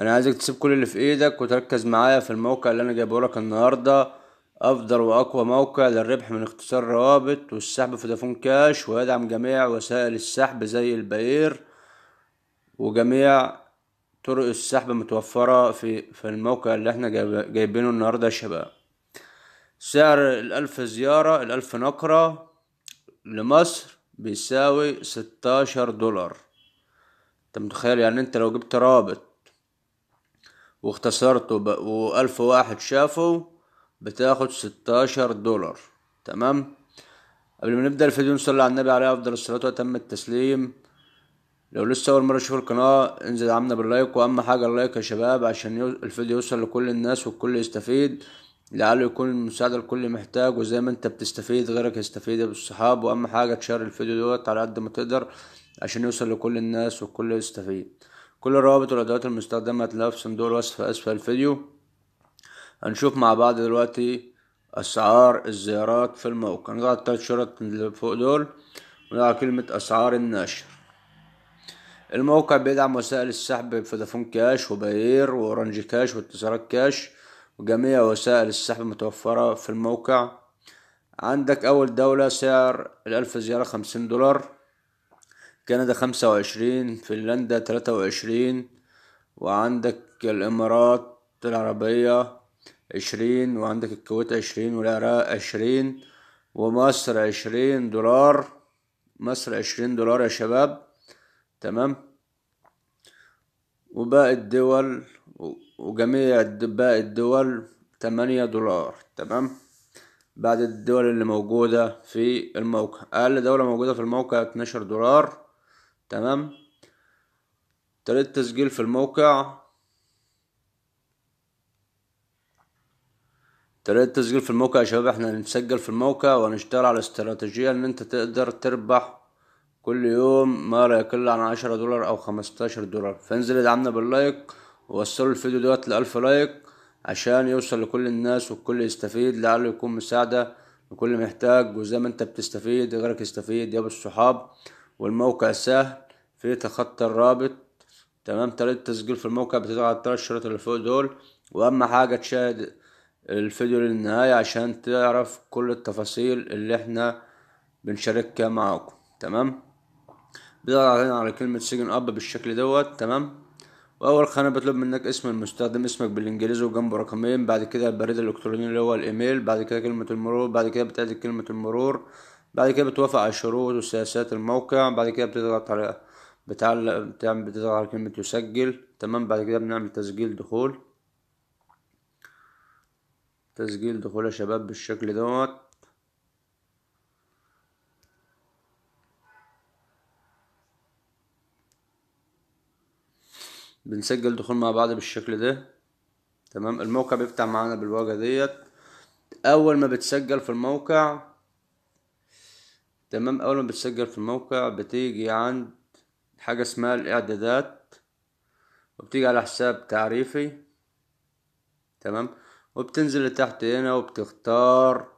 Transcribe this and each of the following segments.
انا عايزك تسيب كل اللي في ايدك وتركز معايا في الموقع اللي انا جايبه لك النهارده افضل واقوى موقع للربح من اختصار روابط والسحب في دافون كاش ويدعم جميع وسائل السحب زي الباير وجميع طرق السحب متوفرة في في الموقع اللي احنا جايبينه النهاردة يا شباب سعر الألف زيارة الألف نقرة لمصر بيساوي ستاشر دولار انت متخيل يعني انت لو جبت رابط واختصرته ب... والف واحد شافه بتاخد ستاشر دولار تمام قبل ما نبدا الفيديو نصلي على النبي عليه افضل الصلاه واتم التسليم لو لسه اول مره تشوف القناه انزل عمنا باللايك واهم حاجه اللايك يا شباب عشان الفيديو يوصل لكل الناس والكل يستفيد لعله يكون المساعدة لكل محتاج وزي ما انت بتستفيد غيرك يستفيد بالصحاب واهم حاجة تشارك الفيديو دوت على قد ما تقدر عشان يوصل لكل الناس والكل يستفيد كل الروابط والأدوات المستخدمة هتلاقوها في صندوق الوصف أسفل الفيديو هنشوف مع بعض دلوقتي أسعار الزيارات في الموقع نضغط التلات شرط اللي فوق دول ونضع كلمة أسعار النشر الموقع بيدعم وسائل السحب فودافون كاش وبير وأورنج كاش واتصالات كاش وجميع وسائل السحب متوفرة في الموقع عندك أول دولة سعر الألف زيارة خمسين دولار كندا خمسة وعشرين فنلندا تلاتة وعشرين وعندك الإمارات العربية عشرين وعندك الكويت عشرين والعراق عشرين ومصر عشرين دولار مصر عشرين دولار يا شباب تمام وباقي الدول وجميع باقي الدول تمانية دولار تمام بعد الدول اللي موجودة في الموقع أقل دولة موجودة في الموقع اتناشر دولار تمام طريقة التسجيل في الموقع طريقة التسجيل في الموقع يا شباب احنا هنسجل في الموقع وهنشتغل على استراتيجية ان انت تقدر تربح كل يوم ما لا يقل عن عشرة دولار او خمستاشر دولار فانزل ادعمنا باللايك ووصلوا الفيديو دوت لألف لايك عشان يوصل لكل الناس والكل يستفيد لعله يكون مساعدة لكل محتاج وزي ما انت بتستفيد غيرك يستفيد يا ابو الصحاب والموقع سهل في تخطي الرابط تمام طريقة التسجيل في الموقع بتضغط على الثلاث شروط اللي فوق دول واهم حاجة تشاهد الفيديو للنهاية عشان تعرف كل التفاصيل اللي احنا بنشاركها معاكم تمام بتضغط هنا على كلمة سجن اب بالشكل دوت تمام واول خانة بطلب منك اسم المستخدم اسمك بالانجليزي وجنبه رقمين بعد كده البريد الالكتروني اللي هو الايميل بعد كده كلمة المرور بعد كده بتعدي كلمة المرور بعد كده بتوافق على الشروط وسياسات الموقع بعد كده بتضغط على بتعلق بتعمل بتضغط على كلمة يسجل تمام بعد كده بنعمل تسجيل دخول تسجيل دخول يا شباب بالشكل دوت بنسجل دخول مع بعض بالشكل ده تمام الموقع بيفتح معانا بالواجهة ديت اول ما بتسجل في الموقع تمام اول ما بتسجل في الموقع بتيجي عند حاجة اسمها الاعدادات وبتيجي على حساب تعريفي تمام وبتنزل لتحت هنا وبتختار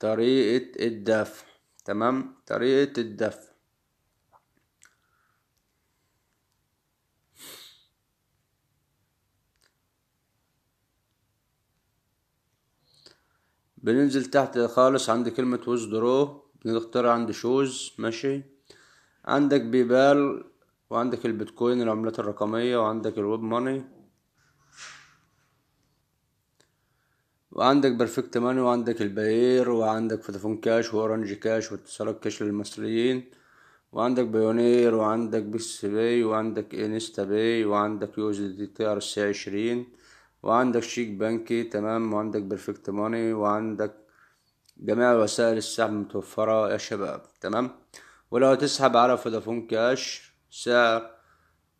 طريقة الدفع تمام طريقة الدفع بننزل تحت خالص عند كلمة وزدرو نختار عند شوز ماشي عندك بيبال وعندك البيتكوين العملات الرقمية وعندك الويب ماني وعندك بيرفكت ماني وعندك الباير وعندك فودافون كاش وأورانج كاش واتصالات كاش للمصريين وعندك بايونير وعندك بيس باي وعندك انستا باي وعندك يوز دي تي ار سي عشرين وعندك شيك بانكي تمام وعندك بيرفكت ماني وعندك جميع وسائل السحب متوفرة يا شباب تمام ولو تسحب على فودافون كاش سعر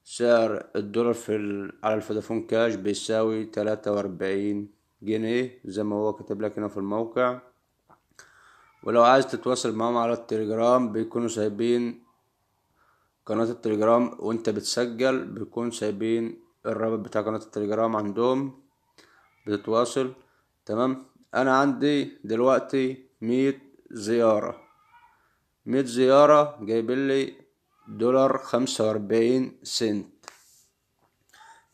سعر الدولار في ال... على الفودافون كاش بيساوي تلاتة وأربعين جنيه زي ما هو كاتب لك هنا في الموقع ولو عايز تتواصل معاهم على التليجرام بيكونوا سايبين قناة التليجرام وانت بتسجل بيكون سايبين الرابط بتاع قناة التليجرام عندهم بتتواصل تمام انا عندي دلوقتي مية زيارة مية زيارة جايبلي دولار خمسة واربعين سنت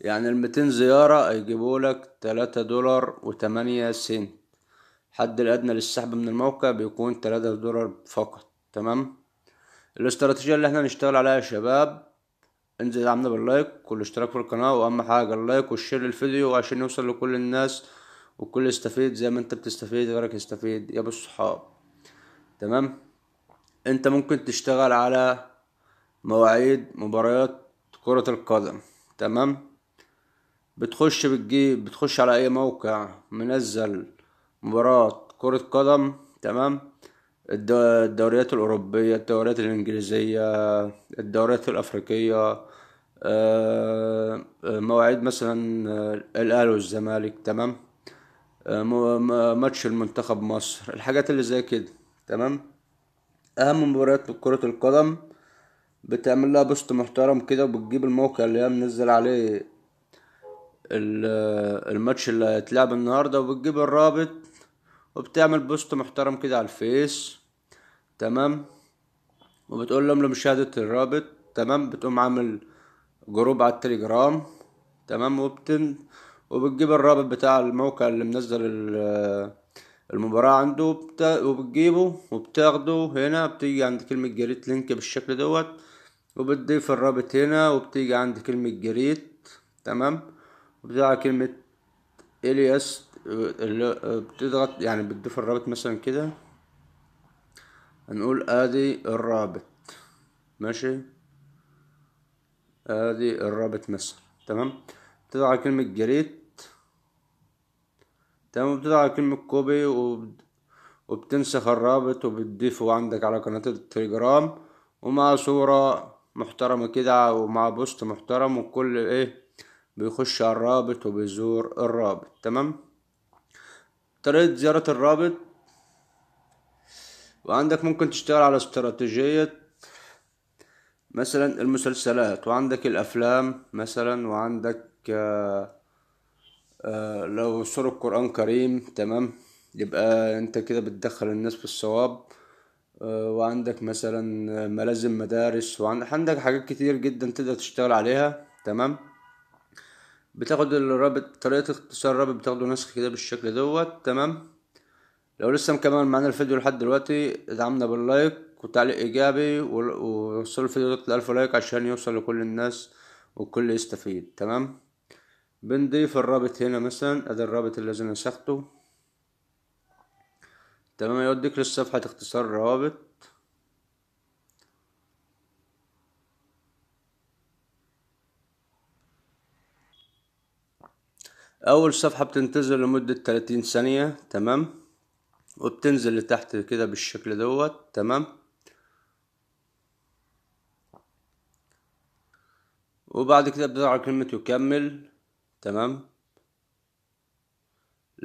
يعني المتين زيارة هيجيبولك تلاتة دولار وتمانية سنت الحد الأدنى للسحب من الموقع بيكون تلاتة دولار فقط تمام الاستراتيجية اللي احنا نشتغل عليها يا شباب انزل دعمنا باللايك والاشتراك في القناة وأهم حاجة اللايك والشير للفيديو عشان يوصل لكل الناس والكل يستفيد زي ما انت بتستفيد غيرك يستفيد يا ابو الصحاب تمام انت ممكن تشتغل على مواعيد مباريات كرة القدم تمام بتخش بتجيب بتخش على اي موقع منزل مباراة كرة قدم تمام الدوريات الأوروبية الدوريات الإنجليزية الدوريات الأفريقية آه، آه، مواعيد مثلا آه، الأهلي والزمالك تمام ماتش المنتخب مصر الحاجات اللي زي كده تمام اهم مباريات كرة القدم بتعمل لها بوست محترم كده وبتجيب الموقع اللي هي منزل عليه الماتش اللي هيتلعب النهارده وبتجيب الرابط وبتعمل بوست محترم كده على الفيس تمام وبتقول لهم لمشاهدة الرابط تمام بتقوم عامل جروب على التليجرام تمام وبتن وبتجيب الرابط بتاع الموقع اللي منزل المباراة عنده وبتجيبه وبتاخده هنا بتيجي عند كلمة جريت لينك بالشكل دوت وبتضيف الرابط هنا وبتيجي عند كلمة جريت تمام وبتاع كلمة الياس بتضغط يعني بتضيف الرابط مثلا كده هنقول ادي الرابط ماشي ادي الرابط مثلا تمام تضغط كلمة جريت تمام على كلمة كوبي وبتنسخ الرابط وبتضيفه عندك على قناة التليجرام ومع صورة محترمة كده ومع بوست محترم وكل ايه بيخش على الرابط وبيزور الرابط تمام طريقة زيارة الرابط وعندك ممكن تشتغل على استراتيجية مثلا المسلسلات وعندك الأفلام مثلا وعندك آه آه، لو سورة القرآن كريم تمام يبقى انت كده بتدخل الناس في الصواب آه، وعندك مثلا ملازم مدارس وعندك حاجات كتير جدا تقدر تشتغل عليها تمام بتاخد الرابط طريقة اختصار الرابط بتاخده نسخ كده بالشكل دوت تمام لو لسه مكمل معانا الفيديو لحد دلوقتي ادعمنا باللايك وتعليق ايجابي ووصل الفيديو ده لألف لايك عشان يوصل لكل الناس والكل يستفيد تمام بنضيف الرابط هنا مثلا ادي الرابط اللي لازم نسخته تمام يوديك للصفحة اختصار الروابط اول صفحة بتنتظر لمدة 30 ثانية تمام وبتنزل لتحت كده بالشكل دوت تمام وبعد كده بتضع كلمة يكمل تمام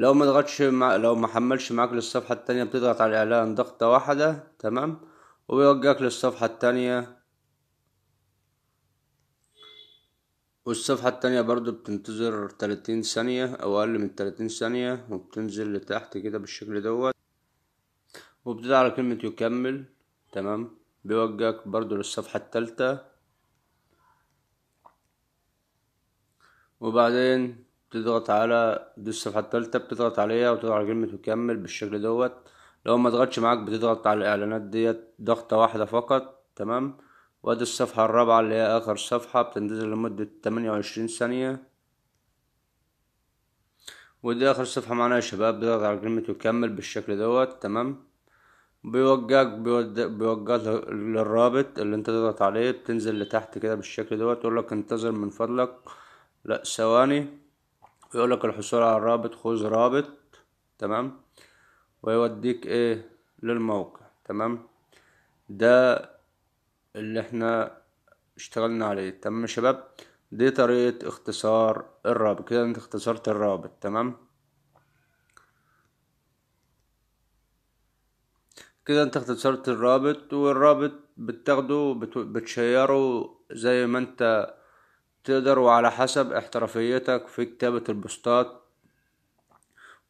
لو ما ضغطش مع... لو ما حملش معاك للصفحة التانية بتضغط على الاعلان ضغطة واحدة تمام وبيوجهك للصفحة التانية والصفحة التانية برضو بتنتظر تلاتين ثانية او اقل من تلاتين ثانية وبتنزل لتحت كده بالشكل دوت وبتدعي على كلمة يكمل تمام بيوجهك برضو للصفحة التالتة وبعدين تضغط على دي الصفحة التالتة بتضغط عليها وتضغط على كلمة مكمل بالشكل دوت لو ما ضغطش معاك بتضغط على الإعلانات ديت ضغطة واحدة فقط تمام وادي الصفحة الرابعة اللي هي آخر صفحة بتنتظر لمدة تمانية وعشرين ثانية ودي آخر صفحة معانا يا شباب بتضغط على كلمة مكمل بالشكل دوت تمام بيوجهك بيوجهك للرابط اللي انت تضغط عليه بتنزل لتحت كده بالشكل دوت تقول لك انتظر من فضلك لا ثواني ويقول لك الحصول على الرابط خذ رابط تمام ويوديك ايه للموقع تمام ده اللي احنا اشتغلنا عليه تمام يا شباب دي طريقة اختصار الرابط كده انت اختصرت الرابط تمام كده انت اختصرت الرابط والرابط بتاخده بتشيره زي ما انت تقدر وعلى حسب احترافيتك في كتابة البوستات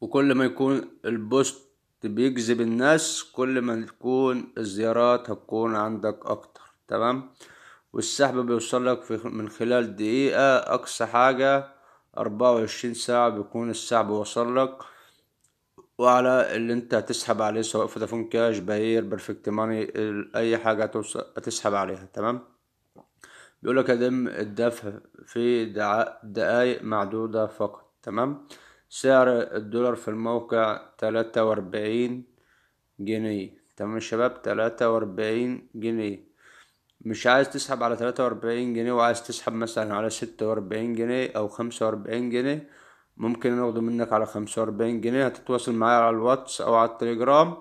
وكل ما يكون البوست بيجذب الناس كل ما تكون الزيارات هتكون عندك اكتر تمام والسحب بيوصلك في من خلال دقيقة اقصى حاجة اربعة وعشرين ساعة بيكون السحب وصلك وعلى اللي انت هتسحب عليه سواء فودافون كاش بهير بيرفكت ماني اي حاجة هتسحب عليها تمام يقول لك يتم الدفع في دقائق معدودة فقط تمام سعر الدولار في الموقع تلاتة وأربعين جنيه تمام شباب تلاتة وأربعين جنيه مش عايز تسحب على تلاتة وأربعين جنيه وعايز تسحب مثلا على ستة وأربعين جنيه أو خمسة وأربعين جنيه ممكن ناخده منك على خمسة وأربعين جنيه هتتواصل معايا على الواتس أو على التليجرام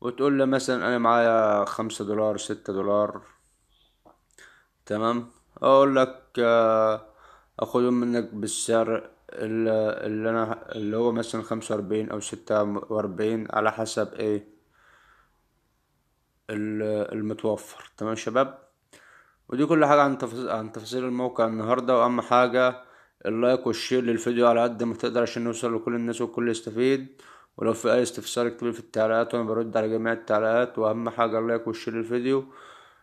وتقول لي مثلا أنا معايا خمسة دولار ستة دولار تمام اقول لك آه، اخذهم منك بالسعر اللي انا اللي هو مثلا خمسة واربعين او ستة واربعين على حسب ايه المتوفر تمام شباب ودي كل حاجة عن تفاصيل عن تفاصيل الموقع النهاردة واهم حاجة اللايك والشير للفيديو على قد ما تقدر عشان نوصل لكل الناس والكل يستفيد ولو في اي استفسار اكتبه في التعليقات وانا برد على جميع التعليقات واهم حاجة اللايك والشير للفيديو